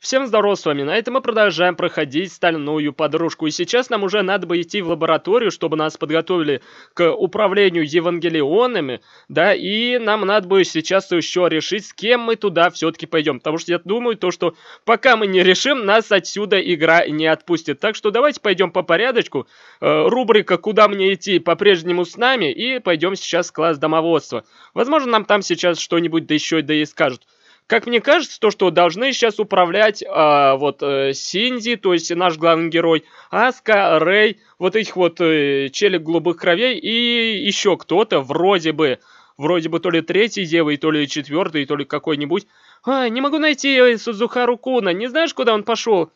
Всем здорово, с вами Найт, и мы продолжаем проходить стальную подружку. И сейчас нам уже надо бы идти в лабораторию, чтобы нас подготовили к управлению Евангелионами, да, и нам надо бы сейчас еще решить, с кем мы туда все-таки пойдем. Потому что я думаю, то, что пока мы не решим, нас отсюда игра не отпустит. Так что давайте пойдем по порядочку. Э, рубрика «Куда мне идти?» по-прежнему с нами, и пойдем сейчас в класс домоводства. Возможно, нам там сейчас что-нибудь да еще да и скажут. Как мне кажется, то, что должны сейчас управлять э, вот э, Синди, то есть наш главный герой, Аска, Рэй, вот этих вот э, челик голубых кровей и еще кто-то вроде бы, вроде бы то ли третий девой, то ли четвертый, то ли какой-нибудь. А, не могу найти э, Сузухару Куна, не знаешь, куда он пошел?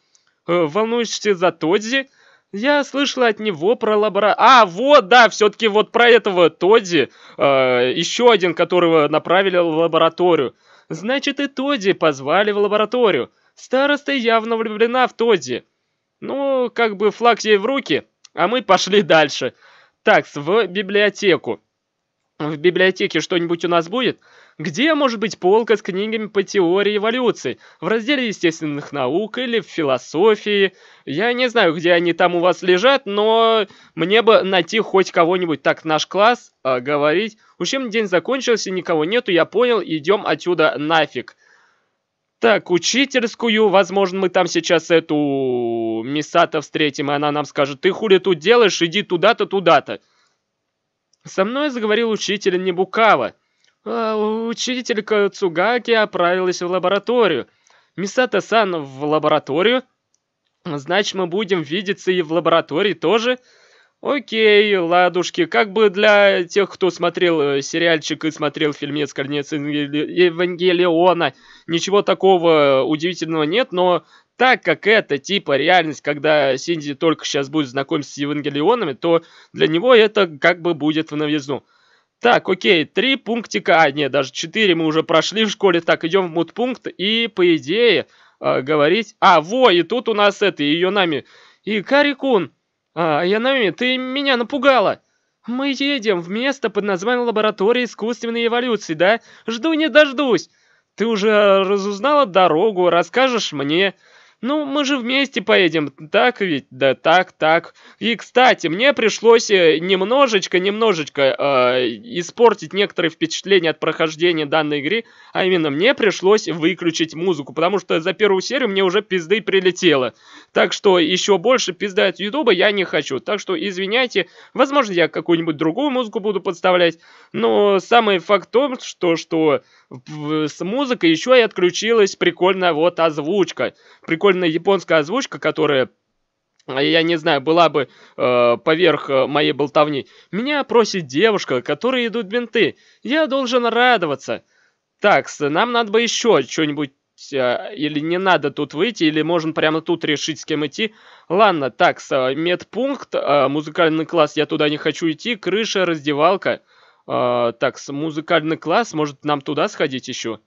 Э, волнуешься за Тодзи? Я слышала от него про лабора... А, вот, да, все-таки вот про этого Тодзи. э, еще один, которого направили в лабораторию. Значит, и Тоди позвали в лабораторию. Староста явно влюблена в Тоди. Ну, как бы флаг ей в руки, а мы пошли дальше. Так, в библиотеку. В библиотеке что-нибудь у нас будет? Где может быть полка с книгами по теории эволюции? В разделе естественных наук или в философии? Я не знаю, где они там у вас лежат, но мне бы найти хоть кого-нибудь. Так, наш класс, э, говорить. Учебный день закончился, никого нету, я понял, идем отсюда нафиг. Так, учительскую, возможно, мы там сейчас эту Мисата встретим, и она нам скажет, ты хули тут делаешь, иди туда-то, туда-то. Со мной заговорил учитель Небукава. А, учитель Цугаки отправилась в лабораторию. Мисата-сан в лабораторию? Значит, мы будем видеться и в лаборатории тоже?» Окей, ладушки, как бы для тех, кто смотрел э, сериальчик и смотрел фильмец «Корнец Евангелиона», ничего такого э, удивительного нет, но так как это типа реальность, когда Синди только сейчас будет знакомиться с Евангелионами, то для него это как бы будет в новизну. Так, окей, три пунктика, а нет, даже четыре мы уже прошли в школе, так, идем в мудпункт, и по идее э, говорить... А, во, и тут у нас это, ее нами. И Карикун, «А, Янами, ты меня напугала!» «Мы едем в место под названием Лаборатория искусственной эволюции, да? Жду не дождусь! Ты уже разузнала дорогу, расскажешь мне. Ну, мы же вместе поедем, так ведь? Да так, так. И, кстати, мне пришлось э, немножечко, немножечко э, испортить некоторые впечатления от прохождения данной игры, а именно мне пришлось выключить музыку, потому что за первую серию мне уже пизды прилетело. Так что еще больше пизда от Ютуба я не хочу. Так что извиняйте, возможно, я какую-нибудь другую музыку буду подставлять. Но самый факт в том, что, что с музыкой еще и отключилась прикольная вот озвучка. Прикольная японская озвучка, которая я не знаю, была бы э, поверх моей болтовни. Меня просит девушка, которой идут бинты. Я должен радоваться. Так, нам надо бы еще что-нибудь Э, или не надо тут выйти, или можно прямо тут решить, с кем идти. Ладно, так, медпункт, э, музыкальный класс, я туда не хочу идти, крыша, раздевалка. Э, так, музыкальный класс, может нам туда сходить еще?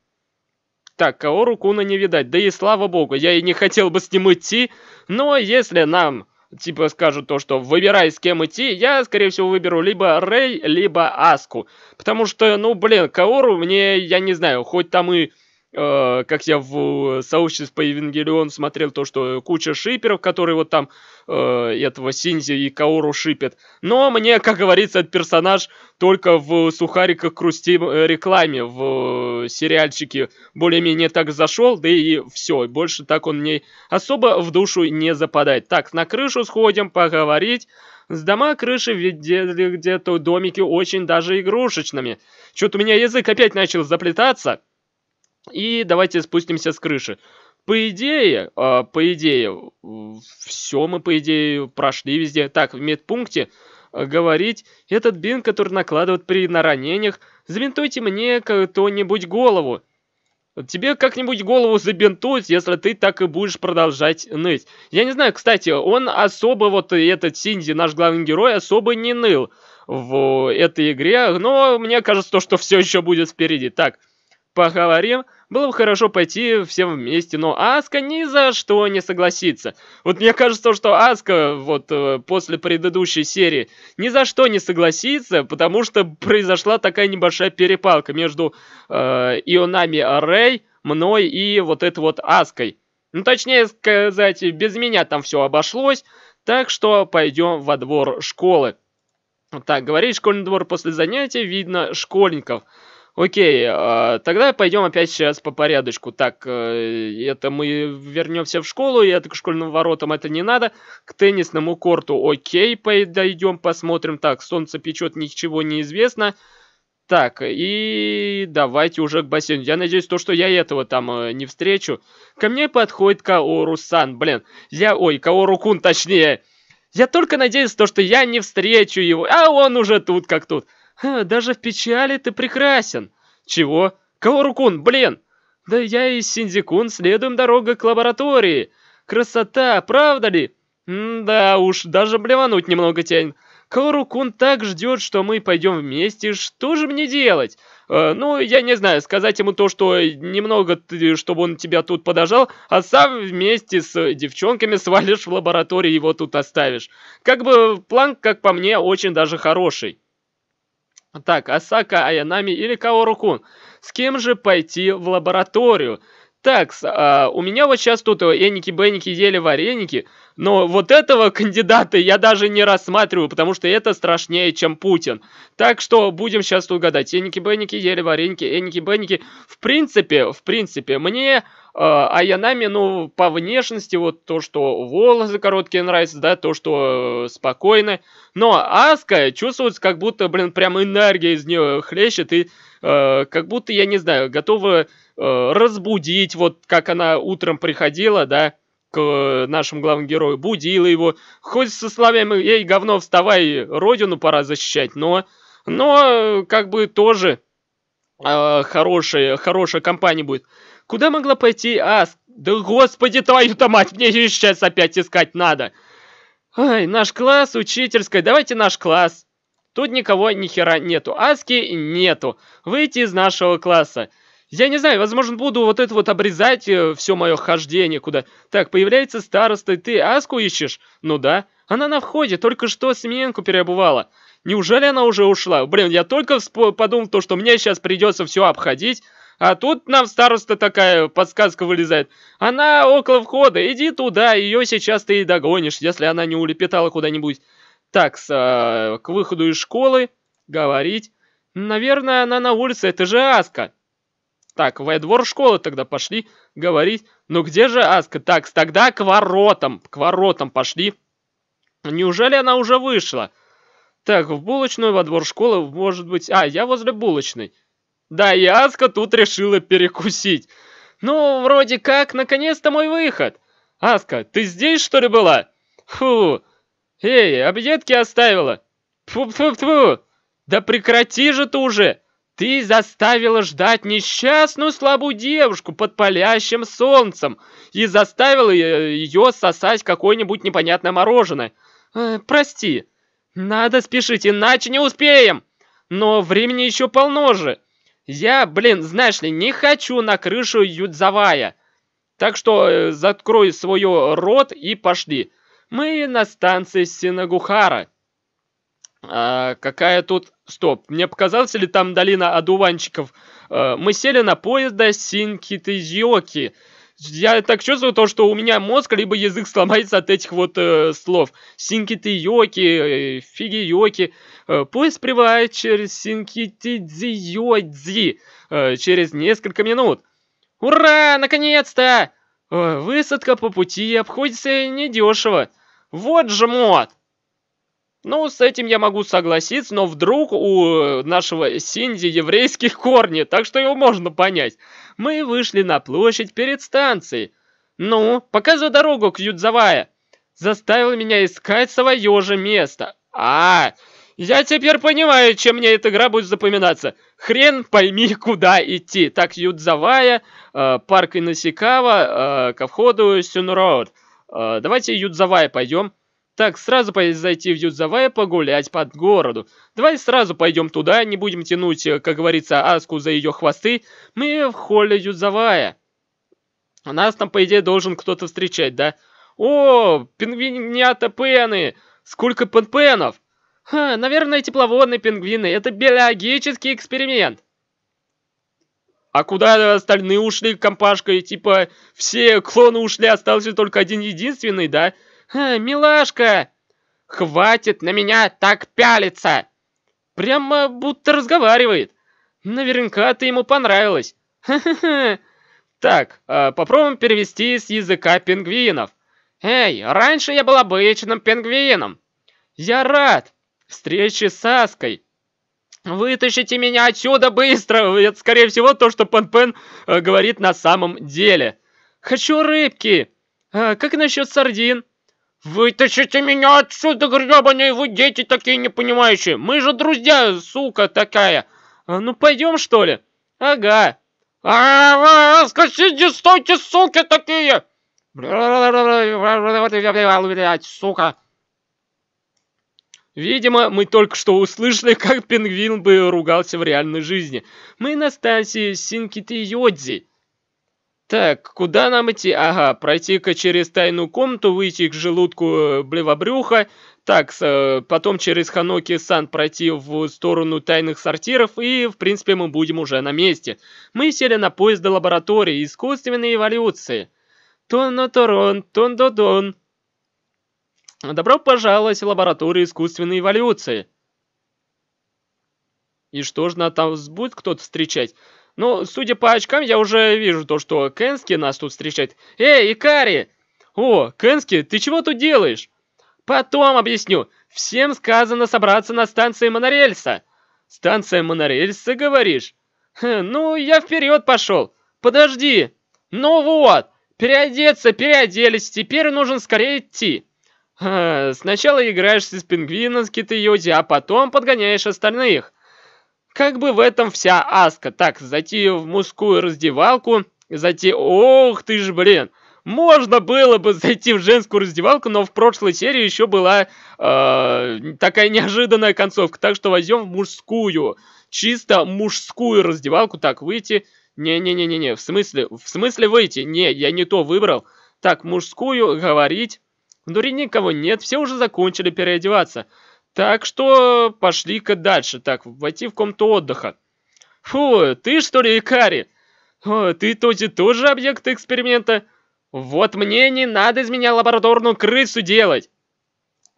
Так, Каору Куна не видать, да и слава богу, я и не хотел бы с ним идти, но если нам типа скажут то, что выбирай с кем идти, я, скорее всего, выберу либо Рэй, либо Аску. Потому что, ну, блин, Каору мне, я не знаю, хоть там и Э, как я в э, сообществе по Евангелион смотрел то, что куча шиперов, которые вот там э, этого Синзи и Каору шипят. Но мне, как говорится, этот персонаж только в сухариках крусти э, рекламе, в сериальчике более-менее так зашел, да и все. Больше так он мне особо в душу не западает. Так, на крышу сходим поговорить. С дома крыши видели где-то домики очень даже игрушечными. Что-то у меня язык опять начал заплетаться. И давайте спустимся с крыши. По идее, э, по идее, все мы, по идее, прошли везде. Так, в медпункте а, говорить, этот бинт, который накладывают при на ранениях, забинтуйте мне кто-нибудь голову. Тебе как-нибудь голову забинтуют, если ты так и будешь продолжать ныть. Я не знаю, кстати, он особо, вот этот Синди, наш главный герой, особо не ныл в этой игре, но мне кажется, что все еще будет впереди. Так, поговорим, было бы хорошо пойти всем вместе, но Аска ни за что не согласится. Вот мне кажется, что Аска вот э, после предыдущей серии ни за что не согласится, потому что произошла такая небольшая перепалка между э, Ионами Рэй, мной и вот этой вот Аской. Ну, точнее сказать, без меня там все обошлось, так что пойдем во двор школы. Так, говорит школьный двор после занятия, видно школьников. Окей, а, тогда пойдем опять сейчас по порядочку. Так, э, это мы вернемся в школу, и это к школьным воротам это не надо. К теннисному корту окей, пойдем посмотрим. Так, солнце печет, ничего не известно. Так, и давайте уже к бассейну. Я надеюсь, то, что я этого там э, не встречу. Ко мне подходит Каору-сан, блин. Я, ой, Каору-кун точнее. Я только надеюсь, то, что я не встречу его. А он уже тут как тут. Даже в печали ты прекрасен. Чего? Кого рукун, блин? Да я и Синдикун следуем дорога к лаборатории. Красота, правда ли? М да уж, даже блевануть немного тянет. Калорукун так ждет, что мы пойдем вместе, что же мне делать? Э, ну, я не знаю, сказать ему то, что немного, чтобы он тебя тут подожал, а сам вместе с девчонками свалишь в лаборатории и его тут оставишь. Как бы план, как по мне, очень даже хороший. Так, Асака, Аянами или каору С кем же пойти в лабораторию? Так, э, у меня вот сейчас тут эники-беники ели вареники, но вот этого кандидата я даже не рассматриваю, потому что это страшнее, чем Путин. Так что будем сейчас тут гадать. Эники-беники ели вареники, эники-беники. В принципе, в принципе, мне а, а Янами, ну, по внешности, вот то, что волосы короткие нравятся, да, то, что э, спокойно. Но Аска чувствуется, как будто, блин, прям энергия из нее хлещет, и э, как будто, я не знаю, готова э, разбудить, вот как она утром приходила, да, к нашему главному герою, будила его. Хоть со словами, ей, говно, вставай, родину пора защищать, но, но э, как бы тоже э, хорошая, хорошая компания будет. Куда могла пойти Ас? Да господи твою-то мать, мне ее сейчас опять искать надо. Ай, наш класс, учительская, давайте наш класс. Тут никого ни хера нету, Аски нету. Выйти из нашего класса. Я не знаю, возможно, буду вот это вот обрезать э, все мое хождение куда. Так, появляется староста, ты Аску ищешь? Ну да. Она на входе, только что Семененко переобувала. Неужели она уже ушла? Блин, я только подумал то, что мне сейчас придется все обходить. А тут нам староста такая подсказка вылезает. Она около входа, иди туда, ее сейчас ты и догонишь, если она не улепетала куда-нибудь. Так, с, а, к выходу из школы говорить. Наверное, она на улице, это же Аска. Так, во двор школы тогда пошли говорить. Ну где же Аска? Так, тогда к воротам, к воротам пошли. Неужели она уже вышла? Так, в булочную, во двор школы, может быть... А, я возле булочной. Да, и Аска тут решила перекусить. Ну, вроде как, наконец-то мой выход. Аска, ты здесь, что ли, была? Фу. Эй, объедки оставила. Фу-фу-фу. Да прекрати же ты уже. Ты заставила ждать несчастную слабую девушку под палящим солнцем и заставила ее сосать какое-нибудь непонятное мороженое. Э, прости, надо спешить, иначе не успеем. Но времени еще полно же. Я, блин, знаешь ли, не хочу на крышу Юдзавая. Так что э, закрой свой рот и пошли. Мы на станции Синагухара. А какая тут... Стоп, мне показалось ли там долина одуванчиков? А, мы сели на поезд до Синкитызиоки. Я так чувствую то, что у меня мозг, либо язык сломается от этих вот э, слов. Синкити йоки, фиги йоки. Э, поезд э, прибывает через синкити дзиёдзи э, через несколько минут. Ура, наконец-то! Э, высадка по пути обходится недешево. Вот же мод! Ну, с этим я могу согласиться, но вдруг у э, нашего Синди еврейских корни, так что его можно понять. Мы вышли на площадь перед станцией. Ну, показывай дорогу, к Кьюдзавая. Заставил меня искать свое же место. А, я теперь понимаю, чем мне эта игра будет запоминаться. Хрен пойми, куда идти. Так, Юдзавая, э, парк Иносикава, э, ко входу Сюнроуд. Э, давайте Юдзавая пойдем. Так, сразу зайти в Юдзаве погулять под городу. Давай сразу пойдем туда, не будем тянуть, э, как говорится, Аску за ее хвосты. Мы в холле Юдзавая. Нас там, по идее, должен кто-то встречать, да? О, пингвинята пены! Сколько пенпенов! Ха, наверное, тепловодные пингвины. Это биологический эксперимент. А куда остальные ушли компашкой? Типа, все клоны ушли, остался только один единственный, да? Да. «Милашка, хватит на меня так пялиться!» Прямо будто разговаривает. Наверняка ты ему понравилась. Ха-ха-ха. Так, а, попробуем перевести с языка пингвинов. Эй, раньше я был обычным пингвином. Я рад Встречи с Аской. Вытащите меня отсюда быстро! Это, скорее всего, то, что Пен Пен а, говорит на самом деле. Хочу рыбки. А, как насчет сардин? «Вытащите меня отсюда, гребаные вы дети такие непонимающие! Мы же друзья, сука такая! А, ну пойдем, что ли?» «Ага!» а -а -а, «Скосите, стойте, суки такие!» «Сука!» Видимо, мы только что услышали, как пингвин бы ругался в реальной жизни. Мы на станции Синкити-Йодзи. Так, куда нам идти? Ага, пройти-ка через тайную комнату, выйти к желудку э, блевобрюха. Так, э, потом через Ханоки-сан пройти в сторону тайных сортиров, и, в принципе, мы будем уже на месте. Мы сели на поезд до лаборатории искусственной эволюции. Тон-на-торон, тон-до-дон. Добро пожаловать в лабораторию искусственной эволюции. И что ж, нас там будет кто-то встречать? Но, ну, судя по очкам, я уже вижу то, что Кенски нас тут встречает. Эй, Икари! О, Кенски, ты чего тут делаешь? Потом объясню. Всем сказано собраться на станции монорельса. Станция монорельса, говоришь? Хм, ну, я вперед пошел. Подожди. Ну вот, переодеться, переоделись, теперь нужен скорее идти. Хм, сначала играешься с пингвином с Китайоди, а потом подгоняешь остальных. Как бы в этом вся аска. Так, зайти в мужскую раздевалку, зайти... Ох ты ж, блин! Можно было бы зайти в женскую раздевалку, но в прошлой серии еще была э, такая неожиданная концовка. Так что возьмем мужскую, чисто мужскую раздевалку. Так, выйти. Не-не-не-не-не, в смысле, в смысле выйти? Не, я не то выбрал. Так, мужскую, говорить. Внутри никого нет, все уже закончили переодеваться. Так что пошли-ка дальше. Так, войти в комнату отдыха. Фу, ты что ли, Икари? О, ты тоже тоже объект эксперимента? Вот мне не надо из меня лабораторную крысу делать.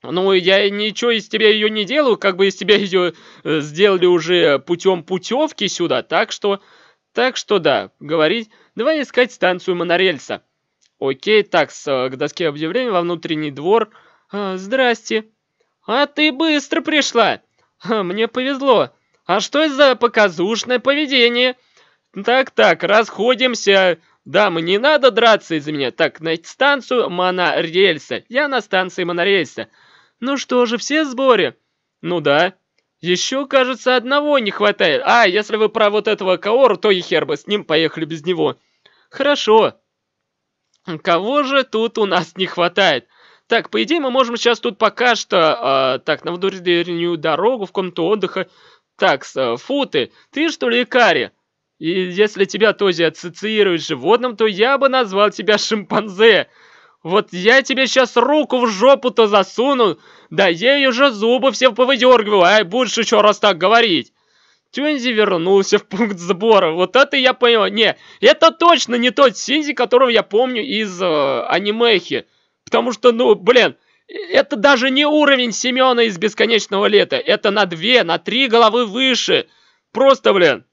Ну, я ничего из тебя ее не делаю, как бы из тебя ее э, сделали уже путем путевки сюда, так что... Так что да, говорить, давай искать станцию монорельса. Окей, так, с, э, к доске объявления во внутренний двор. А, здрасте. «А ты быстро пришла! Мне повезло! А что это за показушное поведение?» «Так-так, расходимся! Да, мне надо драться из-за меня! Так, найти станцию монорельса! Я на станции монорельса!» «Ну что же, все в сборе?» «Ну да. Еще, кажется, одного не хватает. А, если вы про вот этого Каору, то и хер бы с ним поехали без него». «Хорошо. Кого же тут у нас не хватает?» Так, по идее, мы можем сейчас тут пока что... Э, так, на внутреннюю дорогу в комнату отдыха. Так, э, футы, ты что ли Икари? И если тебя тоже ассоциируют с животным, то я бы назвал тебя шимпанзе. Вот я тебе сейчас руку в жопу-то засуну, да ей уже зубы все повыдергиваю, ай, будешь еще раз так говорить. Тюнзи вернулся в пункт сбора. Вот это я понял. Не, это точно не тот Синзи, которого я помню из э, анимехи. Потому что, ну, блин, это даже не уровень Семена из «Бесконечного лета». Это на две, на три головы выше. Просто, блин.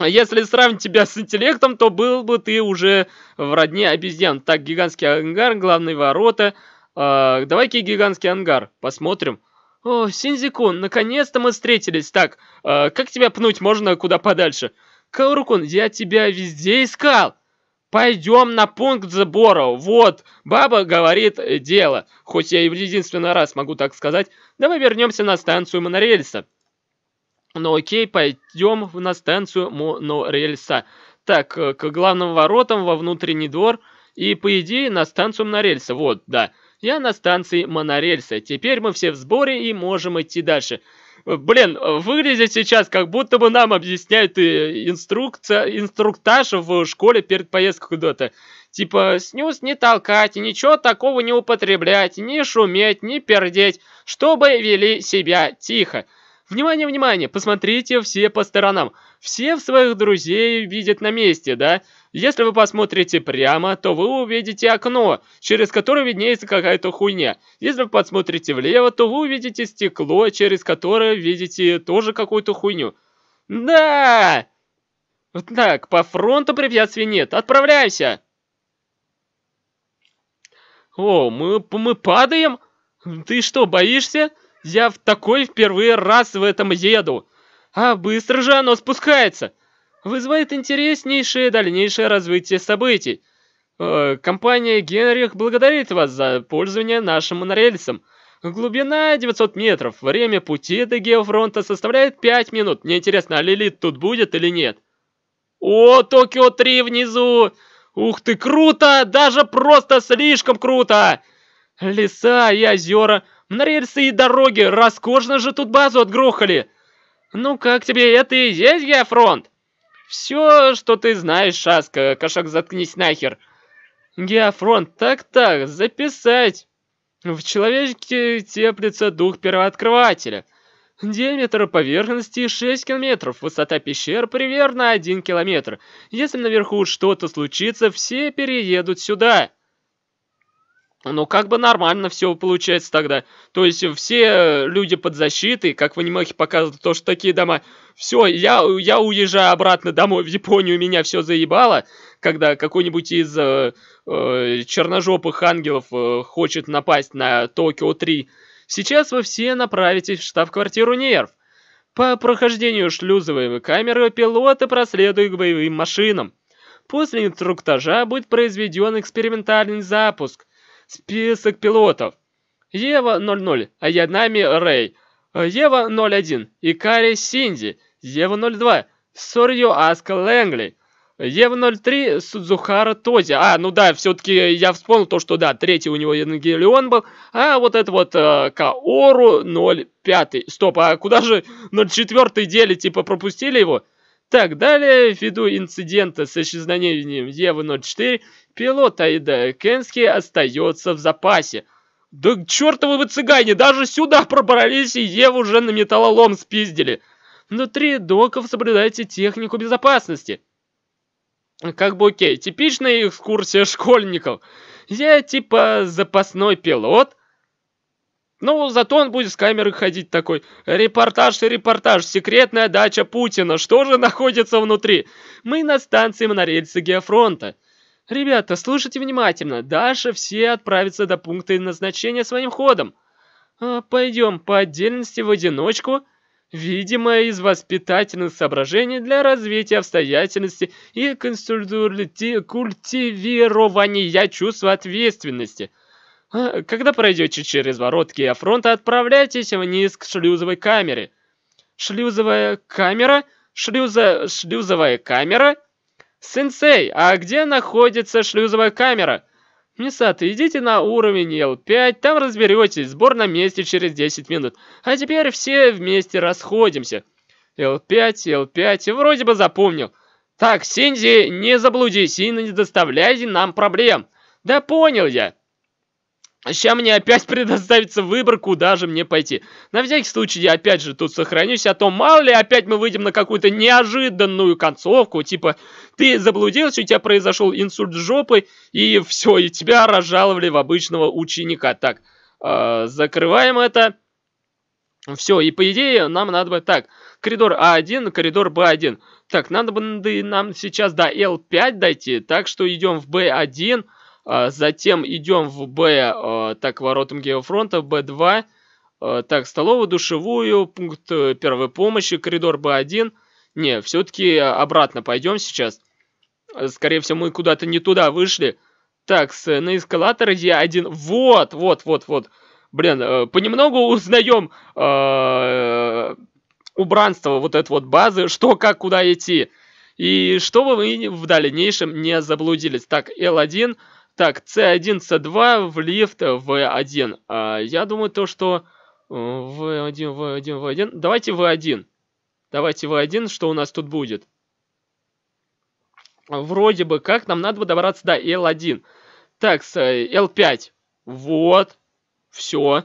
Если сравнить тебя с интеллектом, то был бы ты уже в родне обезьян. Так, гигантский ангар, главные ворота. Э, Давай-ка гигантский ангар, посмотрим. О, Синзикун, наконец-то мы встретились. Так, э, как тебя пнуть можно куда подальше? Каурукун, я тебя везде искал. Пойдем на пункт сбора. Вот, баба говорит дело. Хоть я и в единственный раз могу так сказать. Давай вернемся на станцию монорельса. Ну окей, пойдем на станцию монорельса. Так, э, к главным воротам во внутренний двор. И по идее на станцию монорельса. Вот, да. Я на станции монорельса. Теперь мы все в сборе и можем идти дальше. Блин, выглядит сейчас, как будто бы нам объясняют э, инструкция, инструктаж в школе перед поездкой куда-то. Типа, снюс не толкать, ничего такого не употреблять, не шуметь, не пердеть, чтобы вели себя тихо. Внимание, внимание, посмотрите все по сторонам. Все в своих друзей видят на месте, да? Если вы посмотрите прямо, то вы увидите окно, через которое виднеется какая-то хуйня. Если вы посмотрите влево, то вы увидите стекло, через которое видите тоже какую-то хуйню. Да! Так, по фронту препятствий нет. Отправляйся! О, мы, мы падаем? Ты что, боишься? Я в такой впервые раз в этом еду. А быстро же оно спускается. Вызывает интереснейшее дальнейшее развитие событий. Э, компания Генрих благодарит вас за пользование нашим монорельсом. Глубина 900 метров. Время пути до геофронта составляет 5 минут. Мне интересно, а Лилит тут будет или нет? О, Токио-3 внизу! Ух ты, круто! Даже просто слишком круто! Леса и озера... На рельсы и дороги, роскошно же тут базу отгрохали. Ну как тебе, это и есть Геофронт? Все, что ты знаешь, Шаска, кошак, заткнись нахер. Геофронт, так-так, записать. В человечке теплится дух первооткрывателя. Диаметр поверхности 6 километров, высота пещер примерно 1 километр. Если наверху что-то случится, все переедут сюда. Ну, как бы нормально все получается тогда. То есть все э, люди под защитой, как в анимехе показывают, то, что такие дома... Все, я, я уезжаю обратно домой в Японию, меня все заебало, когда какой-нибудь из э, э, черножопых ангелов э, хочет напасть на Токио 3. Сейчас вы все направитесь в штаб-квартиру Нерв. По прохождению шлюзовой камеры пилоты проследуют к боевым машинам. После инструктажа будет произведен экспериментальный запуск – Список пилотов. Ева 00, Аянами Рэй. Ева 01, Икари Синди. Ева 02, Сорью Аска Лэнгли. Ева 03, Судзухара Този. А, ну да, все-таки я вспомнил то, что да, третий у него Евангелион был. А вот это вот э, Каору 05. Стоп, а куда же 04 дели, типа пропустили его? Так далее, ввиду инцидента с исчезновением Евы-04, пилот Аида Кенский остается в запасе. Да чертовы вы цыгане, даже сюда пробрались и Еву уже на металлолом спиздили. Внутри доков соблюдайте технику безопасности. Как бы окей, типичная экскурсия школьников. Я типа запасной пилот, ну, зато он будет с камеры ходить такой. Репортаж и репортаж. Секретная дача Путина. Что же находится внутри? Мы на станции монорельса Геофронта. Ребята, слушайте внимательно. Дальше все отправятся до пункта назначения своим ходом. А, пойдем по отдельности в одиночку. Видимо, из воспитательных соображений для развития обстоятельности и культивирования чувства ответственности – а, когда пройдете через воротки Афронта, отправляйтесь вниз к шлюзовой камере. Шлюзовая камера? Шлюза... шлюзовая камера? Сенсей, а где находится шлюзовая камера? Мисат, идите на уровень L5, там разберетесь, сбор на месте через 10 минут. А теперь все вместе расходимся. L5, L5, вроде бы запомнил. Так, Синди, не заблудись и не доставляй нам проблем. Да понял я. Сейчас мне опять предоставится выбор, куда же мне пойти. На всякий случай я опять же тут сохранюсь, а то мало ли опять мы выйдем на какую-то неожиданную концовку, типа ты заблудился, у тебя произошел инсульт жопы, и все, и тебя разжаловали в обычного ученика. Так, э, закрываем это. Все, и по идее нам надо бы... Так, коридор А1, коридор Б1. Так, надо бы нам сейчас до Л 5 дойти, так что идем в Б1... А, затем идем в Б, а, так, воротам геофронта, Б2, а, так, столовую, душевую, пункт э, первой помощи, коридор Б1. Не, все-таки обратно пойдем сейчас. Э, скорее всего, мы куда-то не туда вышли. Так, с, на эскалатор Е1. Вот, вот, вот, вот. Блин, э, понемногу узнаем э, убранство вот этой вот базы, что, как, куда идти. И чтобы вы в дальнейшем не заблудились. Так, л 1 так, c1, c2, в лифт, v1. А, я думаю, то, что v1, v1, v1. Давайте v1. Давайте v1, что у нас тут будет. Вроде бы как, нам надо бы добраться до L1. Так, с L5. Э, вот. Все.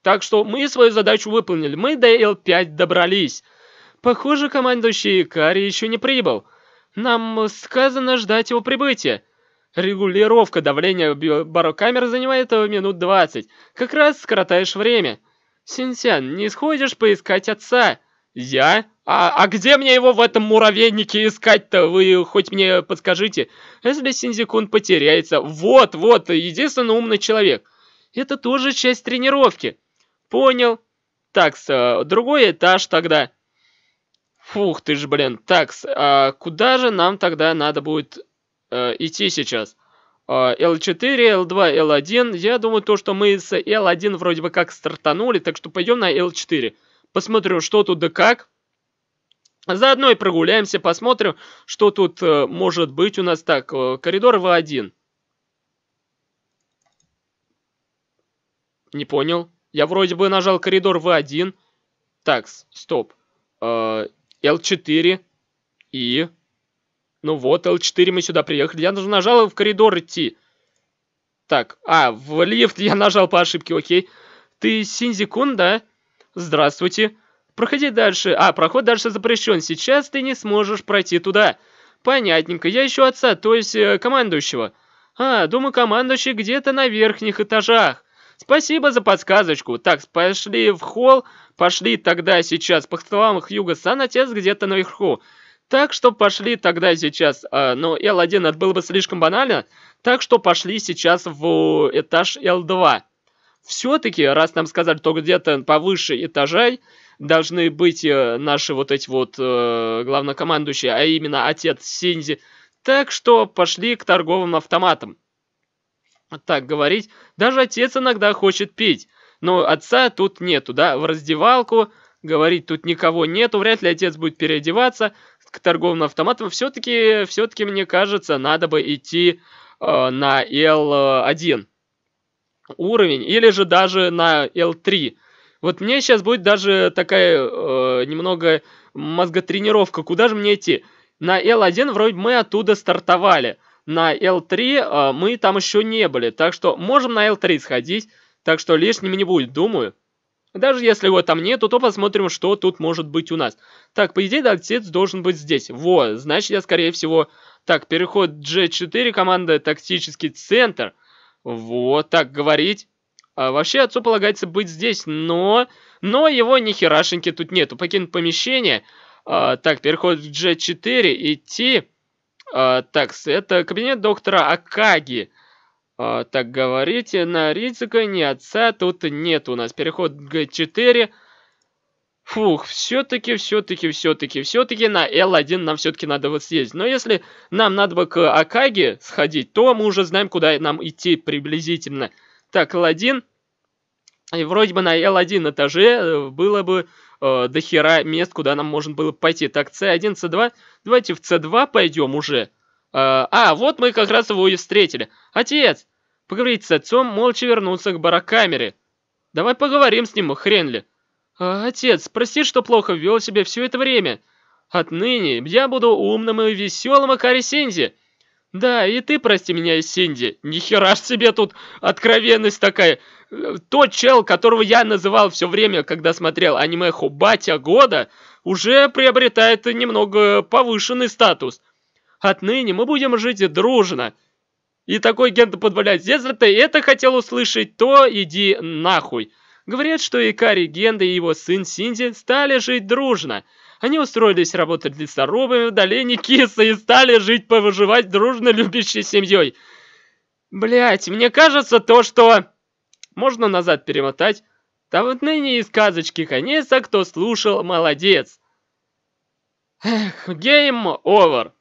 Так что мы свою задачу выполнили. Мы до L5 добрались. Похоже, командующий Кари еще не прибыл. Нам сказано ждать его прибытия. Регулировка давления барокамеры занимает минут 20. Как раз скоротаешь время. Синсян, не сходишь поискать отца? Я? А, а где мне его в этом муравейнике искать-то? Вы хоть мне подскажите. Если Синзикун потеряется, вот, вот, единственный умный человек. Это тоже часть тренировки. Понял. Такс, э, другой этаж тогда. Фух ты ж, блин. Такс, а куда же нам тогда надо будет э, идти сейчас. L4, L2, L1. Я думаю, то, что мы с L1 вроде бы как стартанули, так что пойдем на L4. Посмотрим, что тут да как. Заодно и прогуляемся, посмотрим, что тут э, может быть у нас. Так, э, коридор v 1 Не понял. Я вроде бы нажал коридор v 1 Так, стоп. L4 э, и... Ну вот, L4 мы сюда приехали. Я даже нажал в коридор идти. Так, а, в лифт я нажал по ошибке, окей. Ты Синзикун, да? Здравствуйте. Проходи дальше. А, проход дальше запрещен. Сейчас ты не сможешь пройти туда. Понятненько. Я ищу отца, то есть э, командующего. А, думаю, командующий где-то на верхних этажах. Спасибо за подсказочку. Так, пошли в холл. Пошли тогда сейчас. По словам Хьюга-сан, отец где-то наверху. Так что пошли тогда сейчас, э, ну, L1 это было бы слишком банально, так что пошли сейчас в этаж L2. Все-таки, раз нам сказали, то где-то повыше этажей должны быть э, наши вот эти вот э, главнокомандующие, а именно отец Синзи. Так что пошли к торговым автоматам. Так говорить, даже отец иногда хочет пить. Но отца тут нету, да, в раздевалку говорить тут никого нету, вряд ли отец будет переодеваться к торговым автоматам. Все-таки, все-таки мне кажется, надо бы идти э, на L1 уровень, или же даже на L3. Вот мне сейчас будет даже такая э, немного мозготренировка, куда же мне идти? На L1 вроде мы оттуда стартовали, на L3 э, мы там еще не были, так что можем на L3 сходить, так что лишним не будет, думаю. Даже если его там нету, то посмотрим, что тут может быть у нас. Так, по идее, дактилец должен быть здесь. Вот, значит, я, скорее всего... Так, переход G4, команда тактический центр. Вот, так говорить. А вообще, отцу полагается быть здесь, но... Но его ни тут нету. Покинуть помещение. А, так, переход G4, идти... А, так, это кабинет доктора Акаги. А, так говорите, на Рицика ни отца тут нет у нас. Переход G4. Фух, все-таки, все-таки, все-таки, все-таки на L1 нам все-таки надо вот съездить. Но если нам надо бы к Акаге сходить, то мы уже знаем, куда нам идти приблизительно. Так, L1. И вроде бы на L1 этаже э, было бы э, до мест, куда нам можно было пойти. Так, C1, C2. Давайте в C2 пойдем уже. Э, а, вот мы как раз его и встретили. Отец, поговорить с отцом, молча вернуться к барокамере. Давай поговорим с ним, хренли. А, отец, прости, что плохо вел себя все это время. Отныне я буду умным и веселым Акари Синди. Да, и ты прости меня, Синди. Нихера ж себе тут откровенность такая. Тот чел, которого я называл все время, когда смотрел аниме Хубатя года, уже приобретает немного повышенный статус. Отныне мы будем жить дружно. И такой Гендо подбавляет. Если ты это хотел услышать, то иди нахуй. Говорят, что Икари Генда и его сын Синди стали жить дружно. Они устроились работать лесорубами в долине Киса и стали жить повыживать дружно любящей семьей. Блять, мне кажется то, что... Можно назад перемотать. Да вот ныне из сказочки конец, а кто слушал, молодец. Эх, гейм овер.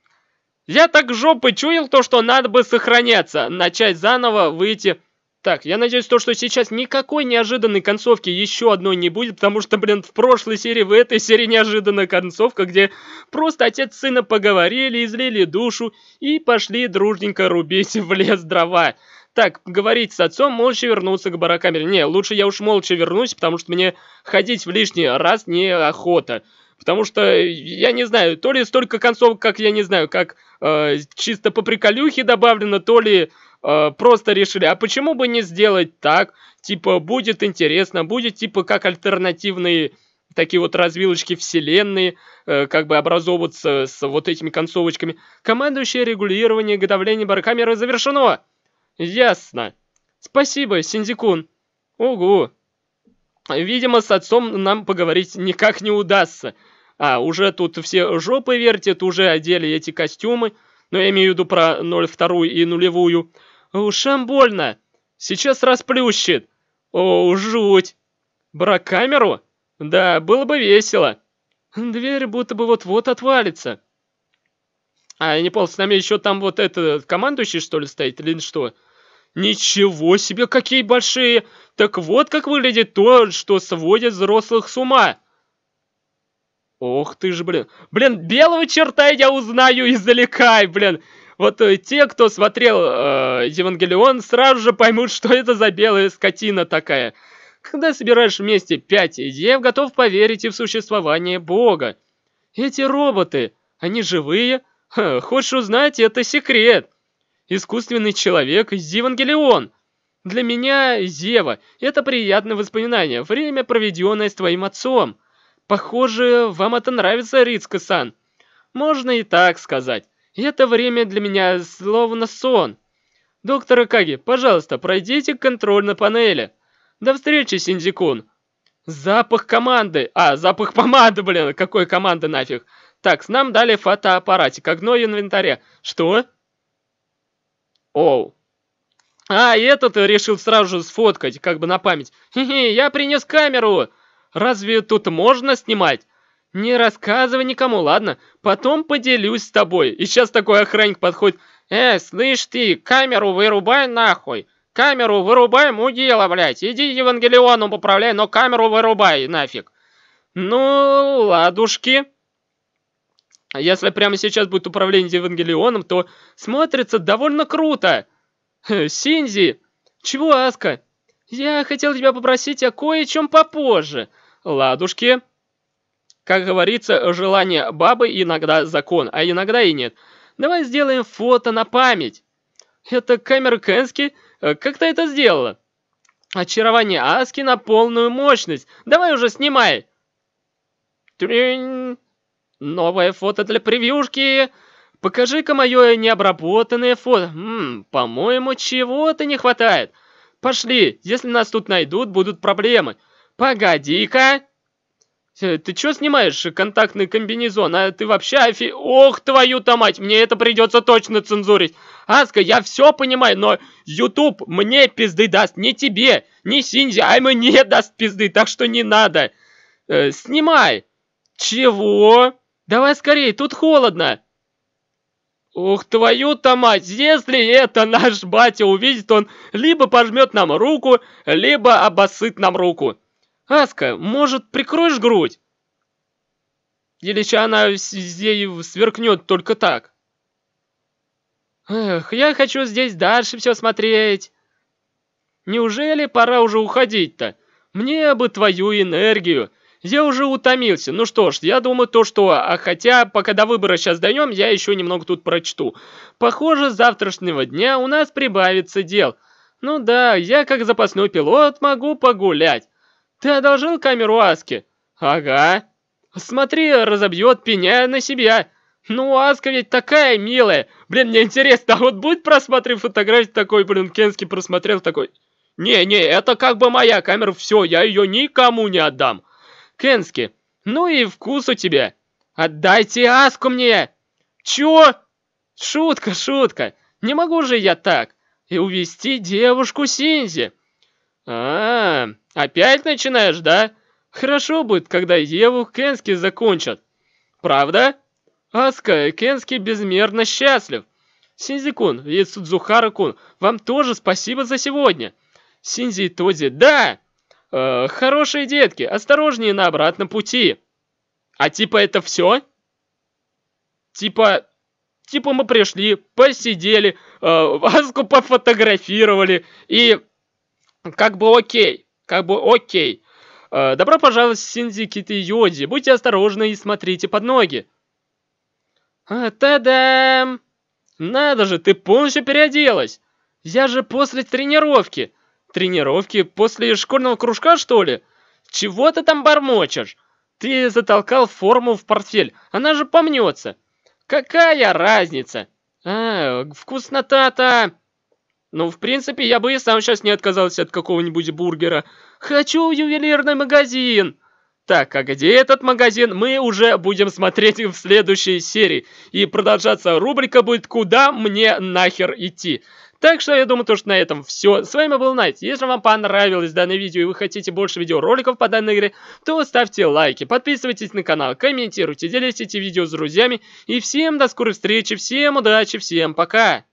Я так жопы чуял то, что надо бы сохраняться, начать заново, выйти... Так, я надеюсь, то, что сейчас никакой неожиданной концовки еще одной не будет, потому что, блин, в прошлой серии, в этой серии неожиданная концовка, где просто отец сына поговорили, излили душу и пошли дружненько рубить в лес дрова. Так, говорить с отцом, молча вернуться к барокамере. Не, лучше я уж молча вернусь, потому что мне ходить в лишний раз неохота. Потому что, э, я не знаю, то ли столько концовок, как, я не знаю, как э, чисто по приколюхе добавлено, то ли э, просто решили, а почему бы не сделать так? Типа, будет интересно, будет типа как альтернативные такие вот развилочки вселенной, э, как бы образовываться с вот этими концовочками. Командующее регулирование готовления барокамеры завершено. Ясно. Спасибо, Синдикун. Угу. Видимо, с отцом нам поговорить никак не удастся. А, уже тут все жопы вертят, уже одели эти костюмы. Но ну, я имею в виду про 0,2 и нулевую. Ушам больно. Сейчас расплющит. О, жуть. камеру. Да, было бы весело. Дверь будто бы вот-вот отвалится. А, я не помню, с нами еще там вот этот командующий, что ли, стоит или что? Ничего себе, какие большие! Так вот как выглядит то, что сводит взрослых с ума. Ох ты ж, блин. Блин, белого черта я узнаю издалека, блин. Вот э, те, кто смотрел э, Евангелион, сразу же поймут, что это за белая скотина такая. Когда собираешь вместе пять идеев, готов поверить и в существование Бога. Эти роботы, они живые? Ха, хочешь узнать, это секрет. Искусственный человек Евангелион. Для меня, Зева, это приятное воспоминание, время, проведенное с твоим отцом. Похоже, вам это нравится, Рицко-сан. Можно и так сказать. Это время для меня словно сон. Доктор Акаги, пожалуйста, пройдите контроль на панели. До встречи, Синдикун. Запах команды. А, запах помады, блин, какой команды нафиг. Так, нам дали фотоаппаратик, окно инвентаря. Что? Оу. А, этот решил сразу же сфоткать, как бы на память. Хе-хе, я принес камеру. Разве тут можно снимать? Не рассказывай никому, ладно? Потом поделюсь с тобой. И сейчас такой охранник подходит. Э, слышь ты, камеру вырубай нахуй. Камеру вырубай, мудила, блядь. Иди Евангелиону поправляй, но камеру вырубай нафиг. Ну, ладушки. Если прямо сейчас будет управление Евангелионом, то смотрится довольно круто. Синзи, чего, Аска? Я хотел тебя попросить о кое-чем попозже ладушки. Как говорится, желание бабы иногда закон, а иногда и нет. Давай сделаем фото на память. Это камера Кэнски э, как-то это сделала. Очарование Аски на полную мощность. Давай уже снимай. Тринь. Новое фото для превьюшки. Покажи-ка мое необработанное фото. По-моему, чего-то не хватает. Пошли, если нас тут найдут, будут проблемы. Погоди-ка! Ты что снимаешь контактный комбинезон? А ты вообще офи... Ох, твою-то мать, мне это придется точно цензурить. Аска, я все понимаю, но YouTube мне пизды даст, не тебе, не Синзи, а мне даст пизды, так что не надо. Э, снимай. Чего? Давай скорее, тут холодно. Ух, твою-то мать, если это наш батя увидит, он либо пожмет нам руку, либо обоссыт нам руку. Аска, может, прикроешь грудь? Или че она здесь сверкнет только так? Эх, я хочу здесь дальше все смотреть. Неужели пора уже уходить-то? Мне бы твою энергию. Я уже утомился. Ну что ж, я думаю то, что... А хотя, пока до выбора сейчас даем, я еще немного тут прочту. Похоже, с завтрашнего дня у нас прибавится дел. Ну да, я как запасной пилот могу погулять. Ты одолжил камеру Аски? Ага. Смотри, разобьет пеня на себя. Ну, Аска ведь такая милая. Блин, мне интересно, а вот будет просмотрев фотографии такой, блин, Кенский просмотрел такой. Не-не, это как бы моя камера, все, я ее никому не отдам. Кенски, ну и вкус у тебя. Отдайте Аску мне. Чё? Шутка, шутка. Не могу же я так. И увести девушку Синзи. А, -а, а, опять начинаешь, да? Хорошо будет, когда Еву Кенски закончат. Правда? Аска и Кенски безмерно счастлив. Синзи-кун и кун вам тоже спасибо за сегодня. Синзи и Тоди, да! Э, хорошие детки, осторожнее на обратном пути. А типа это все? Типа... Типа мы пришли, посидели, э, Аску пофотографировали и... Как бы окей, как бы окей. Э, добро пожаловать в синдикит Йоди. Будьте осторожны и смотрите под ноги. А, та-дам! Надо же, ты полностью переоделась. Я же после тренировки. Тренировки после школьного кружка, что ли? Чего ты там бормочешь? Ты затолкал форму в портфель. Она же помнется. Какая разница? А, вкуснота-то... Ну, в принципе, я бы и сам сейчас не отказался от какого-нибудь бургера. Хочу ювелирный магазин! Так, а где этот магазин, мы уже будем смотреть в следующей серии. И продолжаться рубрика будет «Куда мне нахер идти?». Так что я думаю, то, что на этом все. С вами был Найт. Если вам понравилось данное видео и вы хотите больше видеороликов по данной игре, то ставьте лайки, подписывайтесь на канал, комментируйте, делитесь видео с друзьями. И всем до скорой встречи, всем удачи, всем пока!